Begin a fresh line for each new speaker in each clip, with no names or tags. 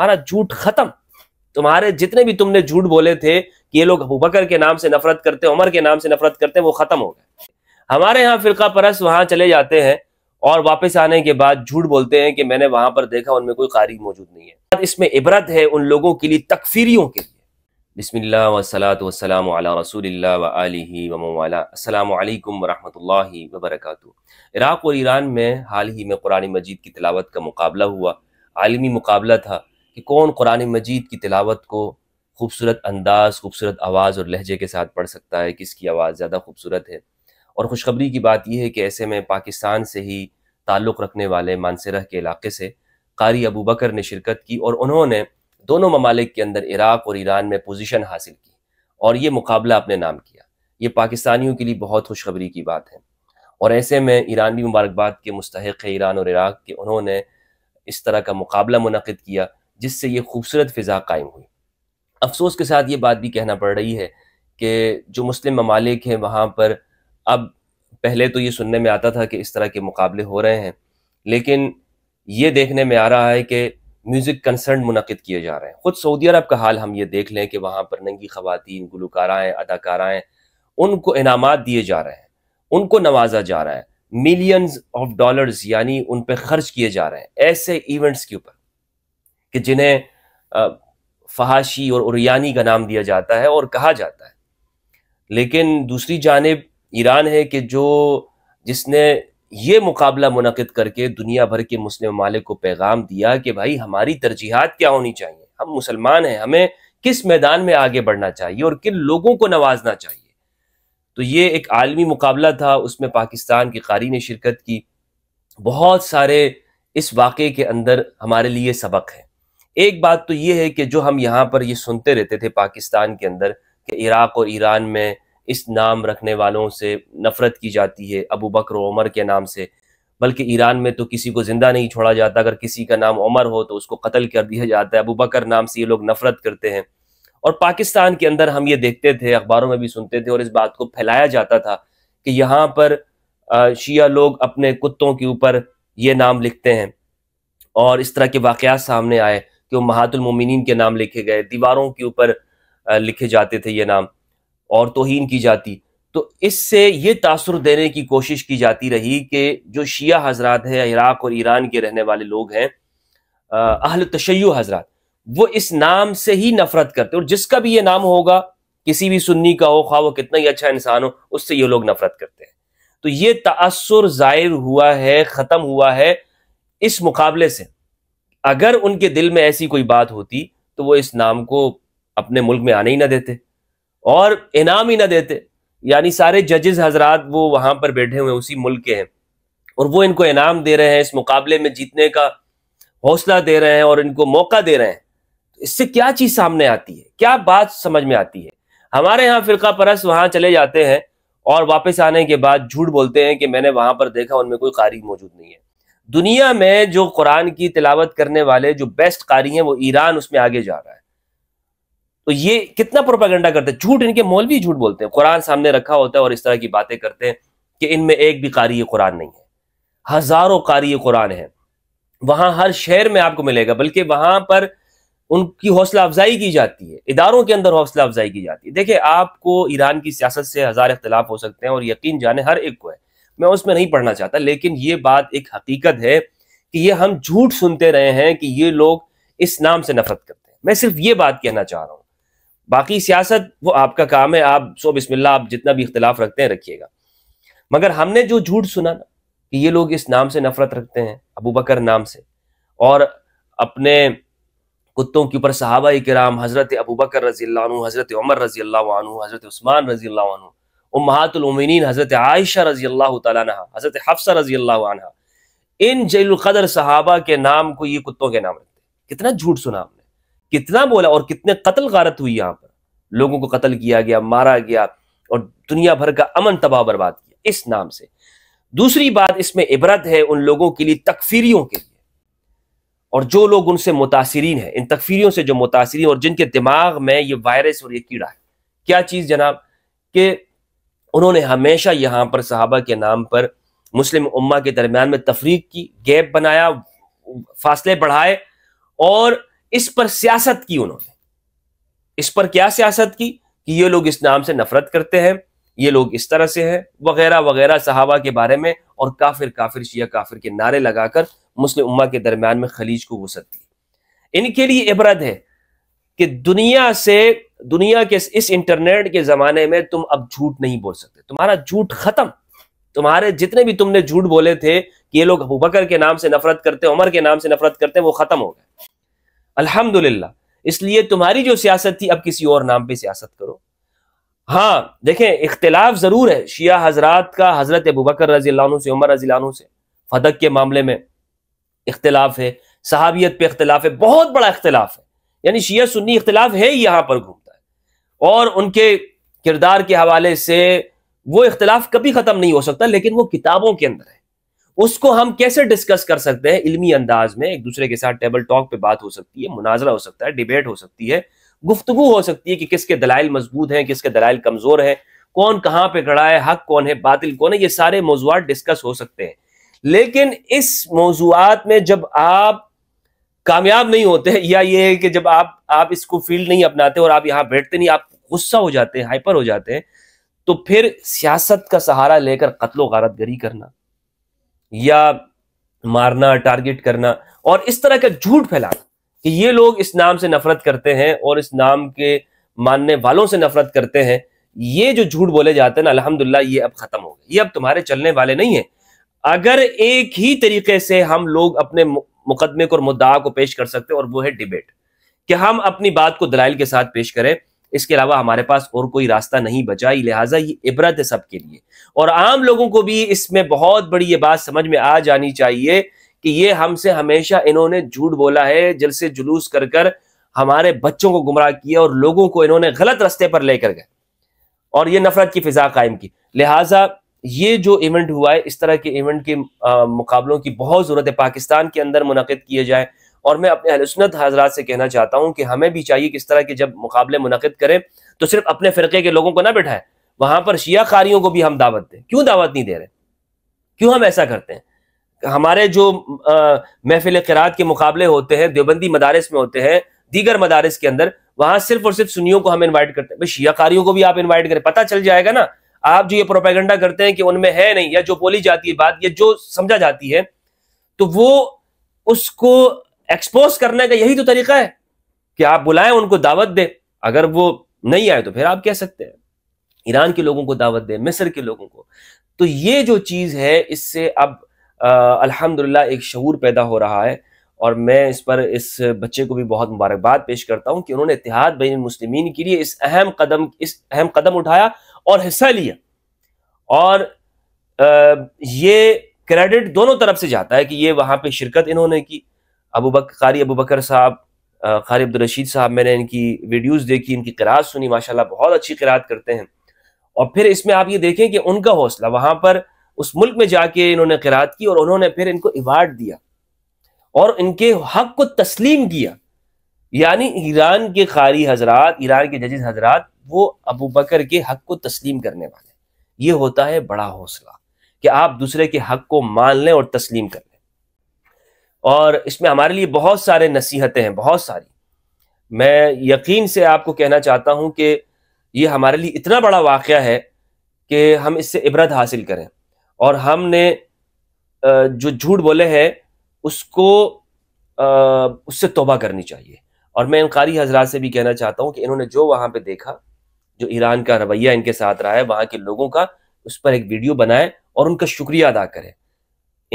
हमारा झूठ खत्म तुम्हारे जितने भी तुमने झूठ बोले थे कि ये लोग अबू बकर के नाम से नफरत करते उमर के नाम से नफरत करते हैं वो खत्म हो गए हमारे यहाँ फिरका परस वहां चले जाते हैं और वापस आने के बाद झूठ बोलते हैं कि मैंने वहां पर देखा उनमें कोई कारी मौजूद नहीं है इसमें इबरत है उन लोगों के लिए तकफीरियों के लिए बिस्मिल्लाह वसलात व इराक और ईरान में हाल ही में कुरानी मजीद की तिलावत का मुकाबला हुआ आलमी मुकाबला था कि कौन कुरान मजीद की तिलावत को खूबसूरत अंदाज खूबसूरत आवाज़ और लहजे के साथ पढ़ सकता है किसकी आवाज़ ज़्यादा खूबसूरत है और खुशखबरी की बात यह है कि ऐसे में पाकिस्तान से ही ताल्लुक़ रखने वाले मानसरह के इलाके से कारी अबू बकर ने शिरकत की और उन्होंने दोनों ममालिक के अंदर इराक़ और ईरान में पोजीशन हासिल की और ये मुकाबला अपने नाम किया ये पाकिस्तानियों के लिए बहुत खुशखबरी की बात है और ऐसे में ईरानी मुबारकबाद के मुस्तक है ईरान और इराक़ के उन्होंने इस तरह का मुकाबला मुनद किया जिससे ये खूबसूरत फ़िज़ा कायम हुई अफसोस के साथ ये बात भी कहना पड़ रही है कि जो मुस्लिम ममालिक हैं वहाँ पर अब पहले तो ये सुनने में आता था कि इस तरह के मुकाबले हो रहे हैं लेकिन ये देखने में आ रहा है कि म्यूज़िक कंसर्न मुनद किए जा रहे हैं ख़ुद सऊदी अरब का हाल हम ये देख लें कि वहाँ पर नंगी खवतिन गुलकाराएँ अदाकाराएँ उनको इनाम दिए जा रहे हैं उनको नवाजा जा रहा है मिलियंस ऑफ डॉलर्स यानी उन पर खर्च किए जा रहे हैं ऐसे इवेंट्स के ऊपर कि जिन्हें फहाशी और उरियानी का नाम दिया जाता है और कहा जाता है लेकिन दूसरी जानब ईरान है कि जो जिसने ये मुकाबला मुनद करके दुनिया भर के मुस्लिम ममालिक को पैगाम दिया कि भाई हमारी तरजीहत क्या होनी चाहिए हम मुसलमान हैं हमें किस मैदान में आगे बढ़ना चाहिए और किन लोगों को नवाजना चाहिए तो ये एक आलमी मुकाबला था उसमें पाकिस्तान के कारी ने शिरकत की बहुत सारे इस वाक़े के अंदर हमारे लिए सबक हैं एक बात तो ये है कि जो हम यहाँ पर ये सुनते रहते थे पाकिस्तान के अंदर कि इराक और ईरान में इस नाम रखने वालों से नफरत की जाती है अबू बकर उमर के नाम से बल्कि ईरान में तो किसी को ज़िंदा नहीं छोड़ा जाता अगर किसी का नाम उमर हो तो उसको कत्ल कर दिया जाता है अबू बकर नाम से ये लोग नफरत करते हैं और पाकिस्तान के अंदर हम ये देखते थे अखबारों में भी सुनते थे और इस बात को फैलाया जाता था कि यहाँ पर शिया लोग अपने कुत्तों के ऊपर ये नाम लिखते हैं और इस तरह के वाकयात सामने आए कि वो मोमिन के नाम लिखे गए दीवारों के ऊपर लिखे जाते थे ये नाम और तोहन की जाती तो इससे ये तासर देने की कोशिश की जाती रही कि जो शिया हजरात है इराक और ईरान के रहने वाले लोग हैं अहल तशै हजरात वो इस नाम से ही नफरत करते और जिसका भी ये नाम होगा किसी भी सुन्नी का हो खा वो कितना ही अच्छा इंसान हो उससे ये लोग नफरत करते हैं तो ये तासर जाहिर हुआ है ख़त्म हुआ है इस मुकाबले से अगर उनके दिल में ऐसी कोई बात होती तो वो इस नाम को अपने मुल्क में आने ही ना देते और इनाम ही ना देते यानी सारे जजेस हजरात वो वहां पर बैठे हुए उसी मुल्क के हैं और वो इनको इनाम दे रहे हैं इस मुकाबले में जीतने का हौसला दे रहे हैं और इनको मौका दे रहे हैं तो इससे क्या चीज सामने आती है क्या बात समझ में आती है हमारे यहाँ फिरका परस वहां चले जाते हैं और वापस आने के बाद झूठ बोलते हैं कि मैंने वहां पर देखा उनमें कोई कारी मौजूद नहीं है दुनिया में जो कुरान की तिलावत करने वाले जो बेस्ट कारी हैं वो ईरान उसमें आगे जा रहा है तो ये कितना प्रोपागेंडा करते हैं झूठ इनके मौलवी झूठ बोलते हैं कुरान सामने रखा होता है और इस तरह की बातें करते हैं कि इनमें एक भी कारी कुरान नहीं है हजारों कारी कुरान है वहां हर शहर में आपको मिलेगा बल्कि वहां पर उनकी हौसला अफजाई की जाती है इदारों के अंदर हौसला अफजाई की जाती है देखिए आपको ईरान की सियासत से हजार इख्तलाफ हो सकते हैं और यकीन जाने हर एक को है मैं उसमें नहीं पढ़ना चाहता लेकिन ये बात एक हकीकत है कि ये हम झूठ सुनते रहे हैं कि ये लोग इस नाम से नफरत करते हैं मैं सिर्फ ये बात कहना चाह रहा हूँ बाकी सियासत वो आपका काम है आप सो बिस्मिल्ला आप जितना भी इख्तलाफ रखते हैं रखिएगा मगर हमने जो झूठ सुना ना कि ये लोग इस नाम से नफरत रखते हैं अबू बकर नाम से और अपने कुत्तों के ऊपर सहाबा कराम हज़रत अबू बकर रजील्ला हज़रत उमर रजील्ला हज़रत उस्मान रजील्ला उमहातुलमिन हज़रत आयशा रजी अल्लाह तह हज़रत हफ्सा रजी अल्लाह इन जैलकदर साहबा के नाम को ये कुत्तों के नाम रखते कितना झूठ सुना हमने कितना बोला और कितने कत्ल गारत हुई यहाँ पर लोगों को कत्ल किया गया मारा गया और दुनिया भर का अमन तबाह बर्बाद किया इस नाम से दूसरी बात इसमें इबरत है उन लोगों के लिए तकफीरियों के लिए और जो लोग उनसे मुतासरीन है इन तकफीरियों से जो मुतासरी और जिनके दिमाग में ये वायरस और ये कीड़ा है क्या चीज़ जनाब के उन्होंने हमेशा यहाँ पर सहाबा के नाम पर मुस्लिम उम्मा के दरमियान में तफरीक की गैप बनाया फासले बढ़ाए और इस पर सियासत की उन्होंने इस पर क्या सियासत की कि ये लोग इस नाम से नफरत करते हैं ये लोग इस तरह से हैं वगैरह वगैरह सहाबा के बारे में और काफिर काफिर शिया काफिर के नारे लगाकर मुस्लिम उम्मा के दरमियान में खलीज को वसत दी इनके लिए इबरत है कि दुनिया से दुनिया के इस इंटरनेट के जमाने में तुम अब झूठ नहीं बोल सकते तुम्हारा झूठ खत्म तुम्हारे जितने भी तुमने झूठ बोले थे कि ये लोग अबू बकर के नाम से नफरत करते उमर के नाम से नफरत करते वो खत्म हो गए अल्हम्दुलिल्लाह इसलिए तुम्हारी जो सियासत थी अब किसी और नाम पे सियासत करो हाँ देखें इख्तलाफ जरूर है शिया हजरात का हजरत अबू बकर रजी से उमर रजी से फदक के मामले में इख्तलाफ है सहाबियत पे इख्तलाफ है बहुत बड़ा इख्तलाफ है यानी शिया सुन्नी इख्तलाफ है ही यहाँ पर घूम और उनके किरदार के हवाले से वो इख्तलाफ कभी ख़त्म नहीं हो सकता लेकिन वो किताबों के अंदर है उसको हम कैसे डिस्कस कर सकते हैं इलमी अंदाज में एक दूसरे के साथ टेबल टॉक पे बात हो सकती है मुनाजरा हो सकता है डिबेट हो सकती है गुफ्तु हो सकती है कि किसके दलाइल मजबूत हैं किसके दलाइल कमज़ोर हैं कौन कहाँ पे खड़ा है हक कौन है बातिल कौन है ये सारे मौजूद डिस्कस हो सकते हैं लेकिन इस मौजूद में जब आप कामयाब नहीं होते या ये है कि जब आप आप इसको फील्ड नहीं अपनाते और आप यहाँ बैठते नहीं आप गुस्सा हो जाते हैं हाइपर हो जाते हैं तो फिर सियासत का सहारा लेकर कत्लो गारत गरी करना या मारना टारगेट करना और इस तरह का झूठ फैलाना कि ये लोग इस नाम से नफरत करते हैं और इस नाम के मानने वालों से नफरत करते हैं ये जो झूठ बोले जाते हैं ना अलहमदुल्ला ये अब खत्म हो गए ये अब तुम्हारे चलने वाले नहीं है अगर एक ही तरीके से हम लोग अपने मुकदमे को और मुद्दा को पेश कर सकते हैं और वो है डिबेट कि हम अपनी बात को दलाइल के साथ पेश करें इसके अलावा हमारे पास और कोई रास्ता नहीं बचा लिहाजा ये इबरत है सबके लिए और आम लोगों को भी इसमें बहुत बड़ी ये बात समझ में आ जानी चाहिए कि ये हमसे हमेशा इन्होंने झूठ बोला है जलसे जुलूस कर कर हमारे बच्चों को गुमराह किया और लोगों को इन्होंने गलत रास्ते पर लेकर गए और ये नफरत की फिजा कायम की लिहाजा ये जो इवेंट हुआ है इस तरह के इवेंट के आ, मुकाबलों की बहुत ज़रूरत है पाकिस्तान के अंदर मुनद किए जाए और मैं अपने अहलसनत हजरात से कहना चाहता हूँ कि हमें भी चाहिए किस तरह के जब मुकाबले मुनद करें तो सिर्फ अपने फ़िरके के लोगों को ना बिठाएं वहां पर शिया खारियों को भी हम दावत दें क्यों दावत नहीं दे रहे क्यों हम ऐसा करते हैं हमारे जो महफिल खरात के मुकाबले होते हैं देवबंदी मदारस में होते हैं दीगर मदारस के अंदर वहां सिर्फ और सिर्फ सुनियों को हम इन्वाइट करते हैं भाई शिया कारियों को भी आप इन्वाइट करें पता चल जाएगा ना आप जो ये प्रोपेगेंडा करते हैं कि उनमें है नहीं या जो बोली जाती है बात या जो समझा जाती है तो वो उसको एक्सपोज करने का यही तो तरीका है कि आप बुलाएं उनको दावत दें अगर वो नहीं आए तो फिर आप कह सकते हैं ईरान के लोगों को दावत दें मिस्र के लोगों को तो ये जो चीज़ है इससे अब अल्हम्दुलिल्लाह एक शऊर पैदा हो रहा है और मैं इस पर इस बच्चे को भी बहुत मुबारकबाद पेश करता हूं कि उन्होंने इतिहाद बैन मुस्लिमीन के लिए इस अहम कदम इस अहम कदम उठाया और हिस्सा लिया और आ, ये क्रेडिट दोनों तरफ से जाता है कि ये वहां पे शिरकत इन्होंने की अबू बक कारी अबू बकर साहब कारी अब्दुलरशीद साहब मैंने इनकी वीडियोस देखी इनकी किरात सुनी माशाल्लाह बहुत अच्छी किरात करते हैं और फिर इसमें आप ये देखें कि उनका हौसला वहाँ पर उस मुल्क में जाके इन्होंने किरात की और उन्होंने फिर इनको अवार्ड दिया और इनके हक को तस्लीम किया यानी ईरान के खारी हजरात ईरान के जजेस हजरात वो अबू बकर के हक को तस्लीम करने वाले ये होता है बड़ा हौसला कि आप दूसरे के हक को मान लें और तस्लीम कर लें और इसमें हमारे लिए बहुत सारे नसीहतें हैं बहुत सारी मैं यकीन से आपको कहना चाहता हूं कि ये हमारे लिए इतना बड़ा वाक़ है कि हम इससे इबरत हासिल करें और हमने जो झूठ बोले हैं उसको उससे तोबा करनी चाहिए और मैं इन कारी हजरात से भी कहना चाहता हूँ कि इन्होंने जो वहाँ पे देखा जो ईरान का रवैया इनके साथ रहा है वहाँ के लोगों का उस पर एक वीडियो बनाए और उनका शुक्रिया अदा करें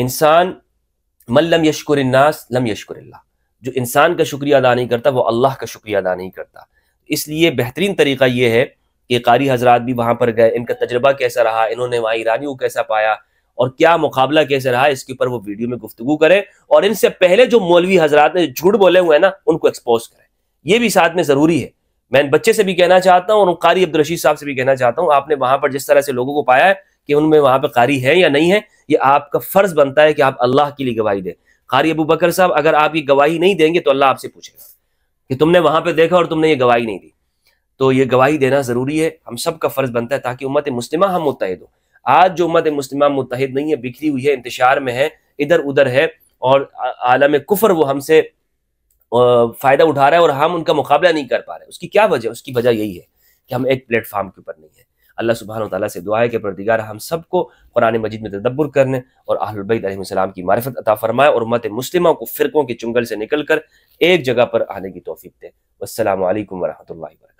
इंसान मल्लम यशकुर नास लम यशकुर जो इंसान का शुक्रिया अदा नहीं करता वो अल्लाह का शुक्रिया अदा नहीं करता इसलिए बेहतरीन तरीका ये है कि कारी हजरात भी वहाँ पर गए इनका तजर्बा कैसा रहा इन्होंने वहाँ ईरानी को कैसा पाया और क्या मुकाबला कैसे रहा इसके ऊपर वो वीडियो में गुफ्तु करें और इनसे पहले जो मौलवी हजरात ने झूठ बोले हुए हैं ना उनको एक्सपोज करें ये भी साथ में ज़रूरी है मैं इन बच्चे से भी कहना चाहता हूँ और कारी अब्दुलरशीद साहब से भी कहना चाहता हूँ आपने वहाँ पर जिस तरह से लोगों को पाया है कि उनमें वहां पर कारी है या नहीं है ये आपका फर्ज बनता है कि आप अल्लाह के लिए गवाही दें कारी अबू बकर साहब अगर आप ये गवाही नहीं देंगे तो अल्लाह आपसे पूछेगा कि तुमने वहां पर देखा और तुमने ये गवाही नहीं दी तो ये गवाही देना ज़रूरी है हम सब का फ़र्ज़ बनता है ताकि उम्मत मुस्लिम हम मुतहद हो आज जो उम्मत मुस्लिम मुतहद नहीं है बिखरी हुई है इंतजार में है इधर उधर है और आलम कुफर वो हमसे फ़ायदा उठा रहा है और हम उनका मुकाबला नहीं कर पा रहे उसकी क्या वजह उसकी वजह यही है कि हम एक प्लेटफॉर्म के ऊपर नहीं है अल्लाह सुबहान तला से दुआ है कि परदिगार हम सबको कुरान मजीद में तदब्बर करने और आहलबैसम की मारफत अता फरमाए और मत मुस्लिमों को फ़िरकों के चुंगल से निकल कर एक जगह पर आने की तोफ़ी दें असल वरहमल वर्क